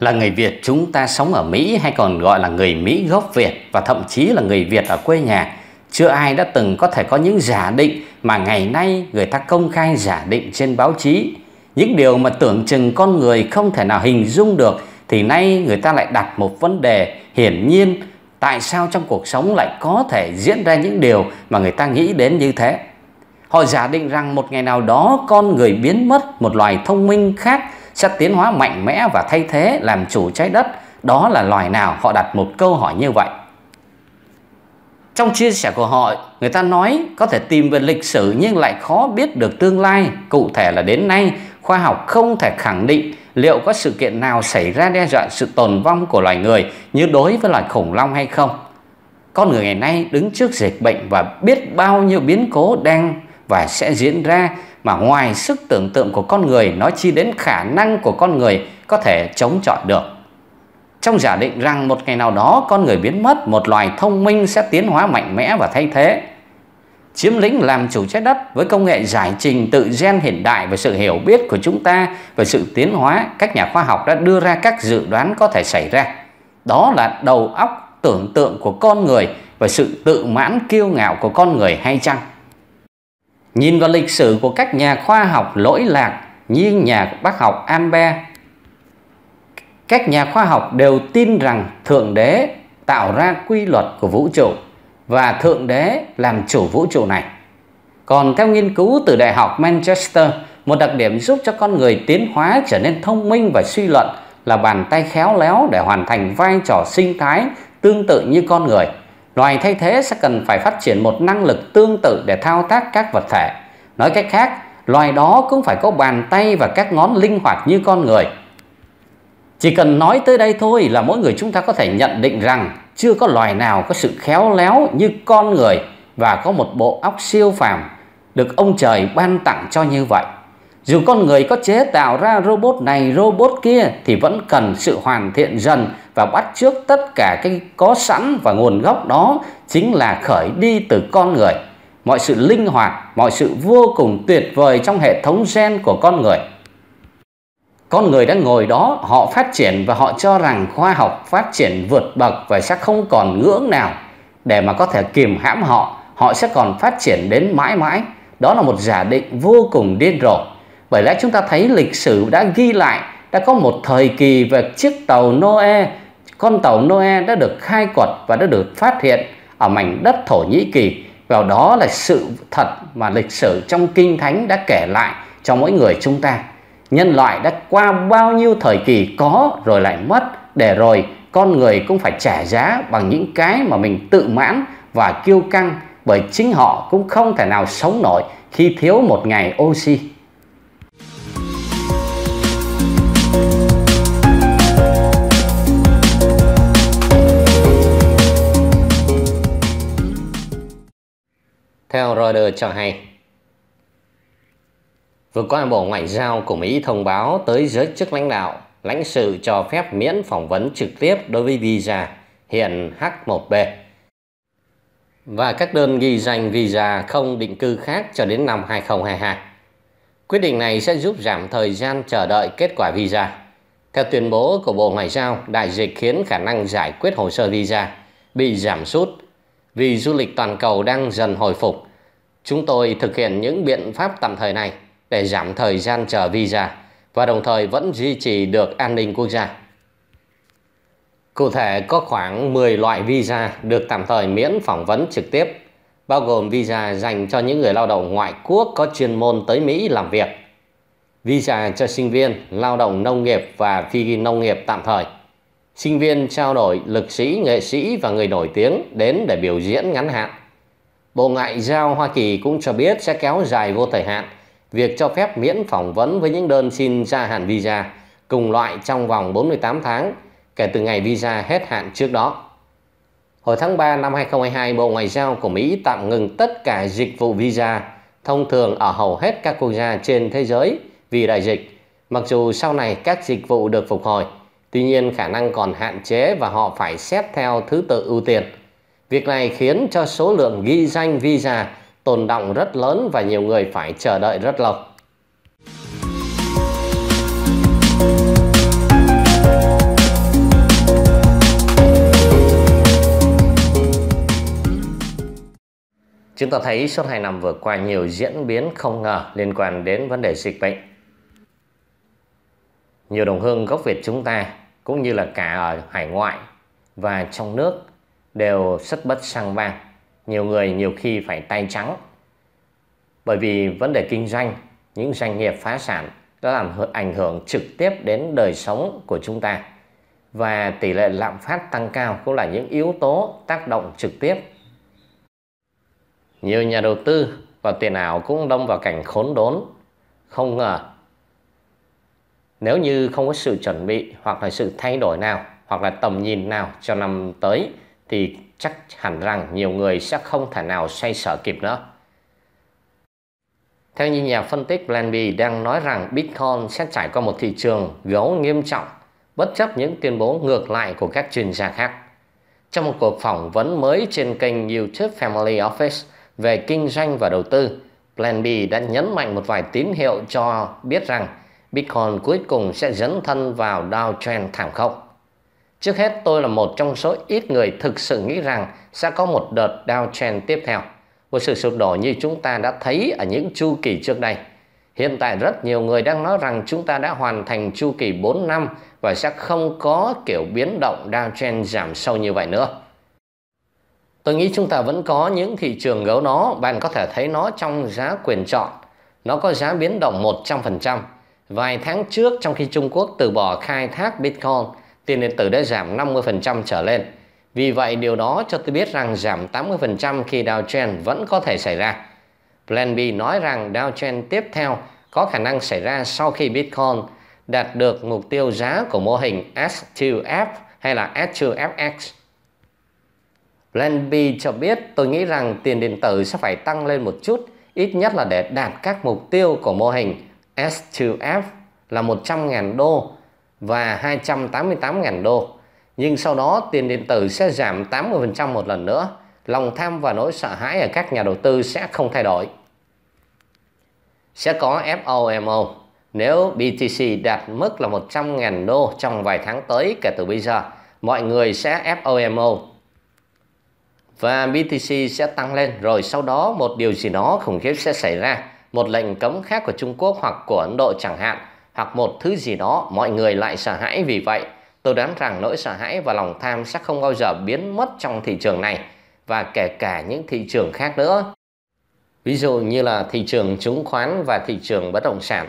là người Việt chúng ta sống ở Mỹ hay còn gọi là người Mỹ gốc Việt và thậm chí là người Việt ở quê nhà, chưa ai đã từng có thể có những giả định mà ngày nay người ta công khai giả định trên báo chí. Những điều mà tưởng chừng con người không thể nào hình dung được thì nay người ta lại đặt một vấn đề hiển nhiên tại sao trong cuộc sống lại có thể diễn ra những điều mà người ta nghĩ đến như thế. Họ giả định rằng một ngày nào đó con người biến mất, một loài thông minh khác sẽ tiến hóa mạnh mẽ và thay thế làm chủ trái đất đó là loài nào họ đặt một câu hỏi như vậy trong chia sẻ của họ người ta nói có thể tìm về lịch sử nhưng lại khó biết được tương lai cụ thể là đến nay khoa học không thể khẳng định liệu có sự kiện nào xảy ra đe dọa sự tồn vong của loài người như đối với loài khủng long hay không con người ngày nay đứng trước dịch bệnh và biết bao nhiêu biến cố đang và sẽ diễn ra mà ngoài sức tưởng tượng của con người nói chi đến khả năng của con người có thể chống chọi được. Trong giả định rằng một ngày nào đó con người biến mất, một loài thông minh sẽ tiến hóa mạnh mẽ và thay thế. Chiếm lĩnh làm chủ trái đất với công nghệ giải trình tự gen hiện đại và sự hiểu biết của chúng ta về sự tiến hóa, các nhà khoa học đã đưa ra các dự đoán có thể xảy ra. Đó là đầu óc tưởng tượng của con người và sự tự mãn kiêu ngạo của con người hay chăng? Nhìn vào lịch sử của các nhà khoa học lỗi lạc như nhà bác học Ambe, các nhà khoa học đều tin rằng Thượng Đế tạo ra quy luật của vũ trụ và Thượng Đế làm chủ vũ trụ này. Còn theo nghiên cứu từ Đại học Manchester, một đặc điểm giúp cho con người tiến hóa trở nên thông minh và suy luận là bàn tay khéo léo để hoàn thành vai trò sinh thái tương tự như con người – loài thay thế sẽ cần phải phát triển một năng lực tương tự để thao tác các vật thể. Nói cách khác, loài đó cũng phải có bàn tay và các ngón linh hoạt như con người. Chỉ cần nói tới đây thôi là mỗi người chúng ta có thể nhận định rằng chưa có loài nào có sự khéo léo như con người và có một bộ óc siêu phàm được ông trời ban tặng cho như vậy. Dù con người có chế tạo ra robot này robot kia thì vẫn cần sự hoàn thiện dần và bắt trước tất cả cái có sẵn và nguồn gốc đó chính là khởi đi từ con người. Mọi sự linh hoạt, mọi sự vô cùng tuyệt vời trong hệ thống gen của con người. Con người đang ngồi đó, họ phát triển và họ cho rằng khoa học phát triển vượt bậc và sẽ không còn ngưỡng nào để mà có thể kìm hãm họ, họ sẽ còn phát triển đến mãi mãi. Đó là một giả định vô cùng điên rồ bởi lẽ chúng ta thấy lịch sử đã ghi lại đã có một thời kỳ về chiếc tàu Noe con tàu Noe đã được khai quật và đã được phát hiện ở mảnh đất Thổ Nhĩ Kỳ vào đó là sự thật mà lịch sử trong kinh thánh đã kể lại cho mỗi người chúng ta nhân loại đã qua bao nhiêu thời kỳ có rồi lại mất để rồi con người cũng phải trả giá bằng những cái mà mình tự mãn và kiêu căng bởi chính họ cũng không thể nào sống nổi khi thiếu một ngày oxy theo Reuters cho hay. Vừa qua Bộ Ngoại giao của Mỹ thông báo tới giới chức lãnh đạo, lãnh sự cho phép miễn phỏng vấn trực tiếp đối với visa hiện H1B và các đơn ghi danh visa không định cư khác cho đến năm 2022. Quyết định này sẽ giúp giảm thời gian chờ đợi kết quả visa. Theo tuyên bố của Bộ Ngoại giao, đại dịch khiến khả năng giải quyết hồ sơ visa bị giảm sút vì du lịch toàn cầu đang dần hồi phục Chúng tôi thực hiện những biện pháp tạm thời này để giảm thời gian chờ visa và đồng thời vẫn duy trì được an ninh quốc gia. Cụ thể có khoảng 10 loại visa được tạm thời miễn phỏng vấn trực tiếp, bao gồm visa dành cho những người lao động ngoại quốc có chuyên môn tới Mỹ làm việc, visa cho sinh viên, lao động nông nghiệp và phi nông nghiệp tạm thời, sinh viên trao đổi lực sĩ, nghệ sĩ và người nổi tiếng đến để biểu diễn ngắn hạn, Bộ Ngoại giao Hoa Kỳ cũng cho biết sẽ kéo dài vô thời hạn việc cho phép miễn phỏng vấn với những đơn xin gia hạn visa cùng loại trong vòng 48 tháng kể từ ngày visa hết hạn trước đó. Hồi tháng 3 năm 2022, Bộ Ngoại giao của Mỹ tạm ngừng tất cả dịch vụ visa thông thường ở hầu hết các quốc gia trên thế giới vì đại dịch. Mặc dù sau này các dịch vụ được phục hồi, tuy nhiên khả năng còn hạn chế và họ phải xét theo thứ tự ưu tiên – Việc này khiến cho số lượng ghi danh visa tồn động rất lớn và nhiều người phải chờ đợi rất lâu. Chúng ta thấy suốt 2 năm vừa qua nhiều diễn biến không ngờ liên quan đến vấn đề dịch bệnh. Nhiều đồng hương gốc Việt chúng ta cũng như là cả ở hải ngoại và trong nước đều rất bất sang vang. Nhiều người nhiều khi phải tay trắng. Bởi vì vấn đề kinh doanh, những doanh nghiệp phá sản đã làm ảnh hưởng trực tiếp đến đời sống của chúng ta. Và tỷ lệ lạm phát tăng cao cũng là những yếu tố tác động trực tiếp. Nhiều nhà đầu tư và tiền ảo cũng đông vào cảnh khốn đốn. Không ngờ nếu như không có sự chuẩn bị hoặc là sự thay đổi nào hoặc là tầm nhìn nào cho năm tới thì chắc hẳn rằng nhiều người sẽ không thể nào xoay sở kịp nữa. Theo như nhà phân tích Blanby đang nói rằng Bitcoin sẽ trải qua một thị trường gấu nghiêm trọng bất chấp những tuyên bố ngược lại của các chuyên gia khác. Trong một cuộc phỏng vấn mới trên kênh YouTube Family Office về kinh doanh và đầu tư, Plan B đã nhấn mạnh một vài tín hiệu cho biết rằng Bitcoin cuối cùng sẽ dấn thân vào downtrend thảm khốc. Trước hết, tôi là một trong số ít người thực sự nghĩ rằng sẽ có một đợt downtrend tiếp theo. Một sự sụp đổ như chúng ta đã thấy ở những chu kỳ trước đây. Hiện tại rất nhiều người đang nói rằng chúng ta đã hoàn thành chu kỳ 4 năm và sẽ không có kiểu biến động downtrend giảm sâu như vậy nữa. Tôi nghĩ chúng ta vẫn có những thị trường gấu nó bạn có thể thấy nó trong giá quyền chọn. Nó có giá biến động 100%. Vài tháng trước trong khi Trung Quốc từ bỏ khai thác Bitcoin tiền điện tử đã giảm 50% trở lên. Vì vậy điều đó cho tôi biết rằng giảm 80% khi Dow Jones vẫn có thể xảy ra. Plan B nói rằng Dow Jones tiếp theo có khả năng xảy ra sau khi Bitcoin đạt được mục tiêu giá của mô hình S2F hay là S2FX. Plan B cho biết tôi nghĩ rằng tiền điện tử sẽ phải tăng lên một chút ít nhất là để đạt các mục tiêu của mô hình S2F là 100.000 đô và 288.000 đô. Nhưng sau đó tiền điện tử sẽ giảm 80% một lần nữa. Lòng tham và nỗi sợ hãi ở các nhà đầu tư sẽ không thay đổi. Sẽ có FOMO nếu BTC đạt mức là 100.000 đô trong vài tháng tới kể từ bây giờ, mọi người sẽ FOMO và BTC sẽ tăng lên rồi sau đó một điều gì đó khủng khiếp sẽ xảy ra, một lệnh cấm khác của Trung Quốc hoặc của Ấn Độ chẳng hạn hoặc một thứ gì đó mọi người lại sợ hãi vì vậy. Tôi đoán rằng nỗi sợ hãi và lòng tham sẽ không bao giờ biến mất trong thị trường này và kể cả những thị trường khác nữa. Ví dụ như là thị trường chứng khoán và thị trường bất động sản.